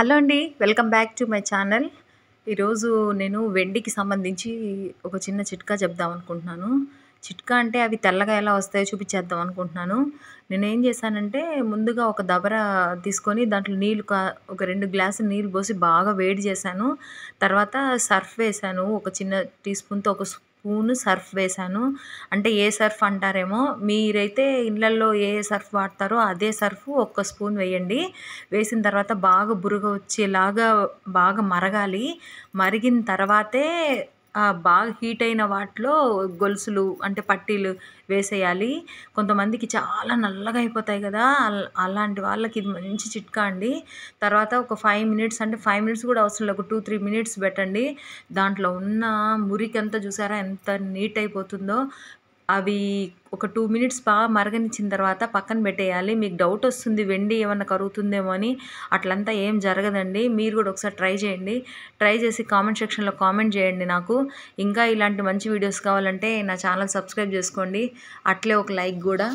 hello అండి welcome back to my channel ఈరోజు నేను వెండికి సంబంధించి ఒక చిన్న చిట్కా చెప్దాం అనుకుంటున్నాను చిట్కా అంటే అవి తెల్లగా ఎలా వస్తాయో చూపించేద్దాం అనుకుంటున్నాను నేను ఏం చేశానంటే ముందుగా ఒక దబర తీసుకొని దాంట్లో నీళ్ళు ఒక రెండు గ్లాసులు నీళ్ళు పోసి బాగా వేడి చేశాను తర్వాత సర్ఫ్ వేశాను ఒక చిన్న టీ స్పూన్తో ఒక స్పూను సర్ఫ్ వేసాను అంటే ఏ సర్ఫ్ అంటారేమో మీరైతే ఇళ్ళల్లో ఏ సర్ఫ్ వాడతారో అదే సర్ఫ్ ఒక్క స్పూన్ వేయండి వేసిన తర్వాత బాగా బురుగ వచ్చేలాగా బాగా మరగాలి మరిగిన తర్వాతే బాగా హీట్ అయిన వాటిలో గొలుసులు అంటే పట్టీలు వేసేయాలి కొంతమందికి చాలా నల్లగా అయిపోతాయి కదా అలాంటి వాళ్ళకి ఇది మంచి చిట్కా అండి తర్వాత ఒక ఫైవ్ మినిట్స్ అంటే ఫైవ్ మినిట్స్ కూడా అవసరం లేదు ఒక టూ త్రీ మినిట్స్ పెట్టండి దాంట్లో ఉన్న మురికి అంతా చూసారా ఎంత నీట్ అయిపోతుందో అవి ఒక టూ మినిట్స్ బాగా మరగనిచ్చిన తర్వాత పక్కన పెట్టేయాలి మీకు డౌట్ వస్తుంది వెండి ఏమన్నా కరుగుతుందేమో అని అట్లంతా ఏం జరగదండి మీరు కూడా ఒకసారి ట్రై చేయండి ట్రై చేసి కామెంట్ సెక్షన్లో కామెంట్ చేయండి నాకు ఇంకా ఇలాంటి మంచి వీడియోస్ కావాలంటే నా ఛానల్ సబ్స్క్రైబ్ చేసుకోండి అట్లే ఒక లైక్ కూడా